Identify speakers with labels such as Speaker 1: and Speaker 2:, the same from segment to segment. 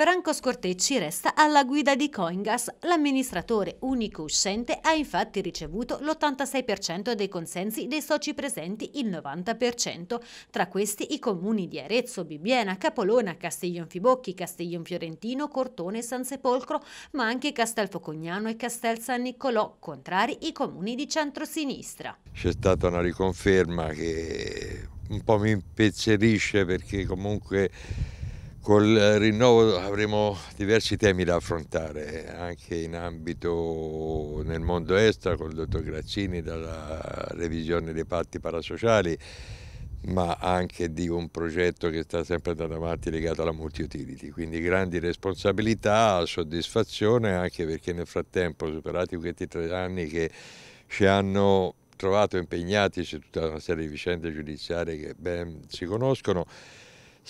Speaker 1: Franco Scortecci resta alla guida di Coingas. L'amministratore unico uscente ha infatti ricevuto l'86% dei consensi dei soci presenti, il 90%, tra questi i comuni di Arezzo, Bibbiena, Capolona, Castiglionfibocchi, Castiglion Fiorentino, Cortone, San Sepolcro, ma anche Castelfocognano e Castel San Niccolò, contrari i comuni di centrosinistra. C'è stata una riconferma che un po' mi impezzerisce perché comunque Col eh, rinnovo avremo diversi temi da affrontare, anche in ambito nel mondo con il dottor Grazzini, dalla revisione dei patti parasociali, ma anche di un progetto che sta sempre andando avanti legato alla multi-utility. Quindi grandi responsabilità, soddisfazione, anche perché nel frattempo, superati questi tre anni che ci hanno trovato impegnati su tutta una serie di vicende giudiziarie che ben si conoscono,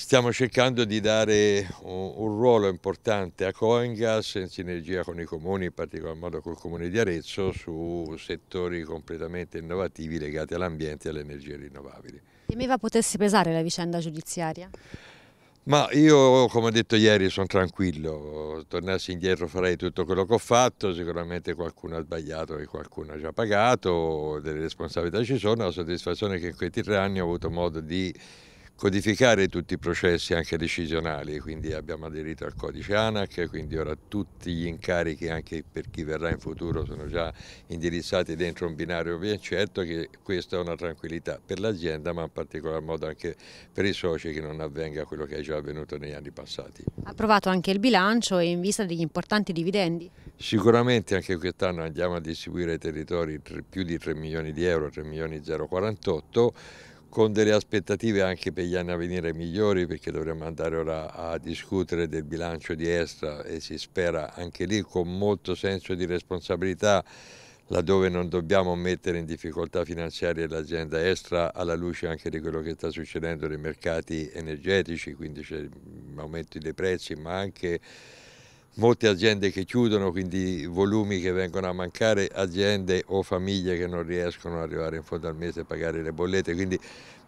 Speaker 1: Stiamo cercando di dare un, un ruolo importante a Coingas in sinergia con i comuni, in particolar modo col comune di Arezzo, su settori completamente innovativi legati all'ambiente e alle energie rinnovabili. Temeva potesse pesare la vicenda giudiziaria? Ma io, come ho detto ieri, sono tranquillo, tornassi indietro farei tutto quello che ho fatto, sicuramente qualcuno ha sbagliato e qualcuno ha già pagato, delle responsabilità ci sono, la soddisfazione è che in questi tre anni ho avuto modo di codificare tutti i processi anche decisionali, quindi abbiamo aderito al codice ANAC, quindi ora tutti gli incarichi anche per chi verrà in futuro sono già indirizzati dentro un binario ben certo che questa è una tranquillità per l'azienda ma in particolar modo anche per i soci che non avvenga quello che è già avvenuto negli anni passati. Approvato anche il bilancio e in vista degli importanti dividendi? Sicuramente anche quest'anno andiamo a distribuire ai territori più di 3 milioni di euro, 3 milioni 048 con delle aspettative anche per gli anni a venire migliori perché dovremmo andare ora a discutere del bilancio di Estra e si spera anche lì con molto senso di responsabilità laddove non dobbiamo mettere in difficoltà finanziarie l'azienda Estra alla luce anche di quello che sta succedendo nei mercati energetici, quindi c'è aumenti dei prezzi ma anche molte aziende che chiudono, quindi volumi che vengono a mancare, aziende o famiglie che non riescono ad arrivare in fondo al mese e pagare le bollette, quindi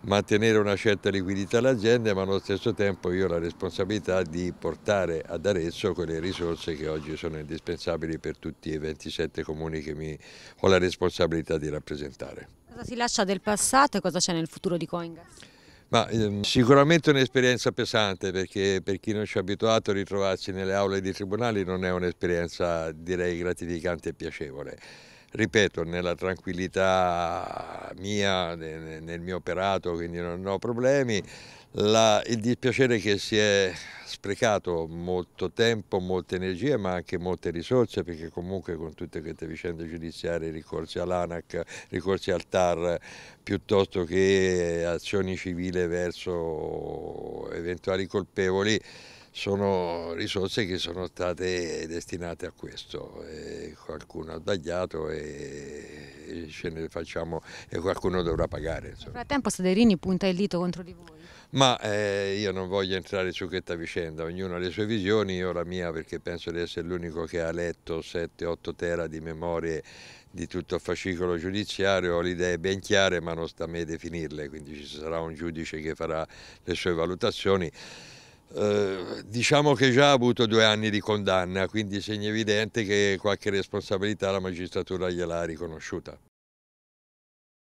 Speaker 1: mantenere una certa liquidità all'azienda, ma allo stesso tempo io ho la responsabilità di portare ad Arezzo quelle risorse che oggi sono indispensabili per tutti i 27 comuni che mi ho la responsabilità di rappresentare. Cosa si lascia del passato e cosa c'è nel futuro di Coingas? Ma, ehm, sicuramente un'esperienza pesante perché per chi non ci è abituato a ritrovarsi nelle aule di tribunali non è un'esperienza direi gratificante e piacevole ripeto, nella tranquillità mia, nel mio operato, quindi non ho problemi. La, il dispiacere che si è sprecato molto tempo, molte energie ma anche molte risorse perché comunque con tutte queste vicende giudiziarie, ricorsi all'ANAC, ricorsi al TAR piuttosto che azioni civili verso eventuali colpevoli sono risorse che sono state destinate a questo. E qualcuno ha sbagliato e, facciamo, e qualcuno dovrà pagare. Nel frattempo Saderini punta il dito contro di voi. Ma eh, io non voglio entrare su questa vicenda, ognuno ha le sue visioni, io la mia perché penso di essere l'unico che ha letto 7-8 tera di memorie di tutto il fascicolo giudiziario, ho le idee ben chiare ma non sta a me definirle, quindi ci sarà un giudice che farà le sue valutazioni. Eh, diciamo che già ha avuto due anni di condanna, quindi segna evidente che qualche responsabilità la magistratura gliela ha riconosciuta.